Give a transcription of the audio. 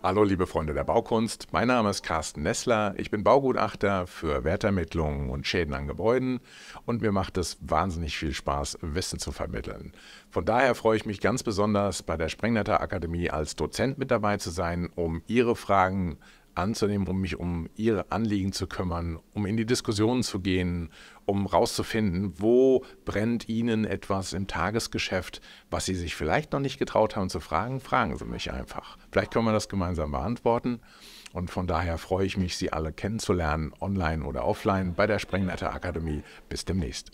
Hallo liebe Freunde der Baukunst, mein Name ist Carsten Nessler, ich bin Baugutachter für Wertermittlungen und Schäden an Gebäuden und mir macht es wahnsinnig viel Spaß, Wissen zu vermitteln. Von daher freue ich mich ganz besonders, bei der Sprengnetter Akademie als Dozent mit dabei zu sein, um Ihre Fragen anzunehmen, um mich um ihre Anliegen zu kümmern, um in die Diskussionen zu gehen, um rauszufinden, wo brennt ihnen etwas im Tagesgeschäft, was sie sich vielleicht noch nicht getraut haben zu fragen, fragen sie mich einfach. Vielleicht können wir das gemeinsam beantworten. Und von daher freue ich mich, Sie alle kennenzulernen, online oder offline, bei der Sprengnetter Akademie. Bis demnächst.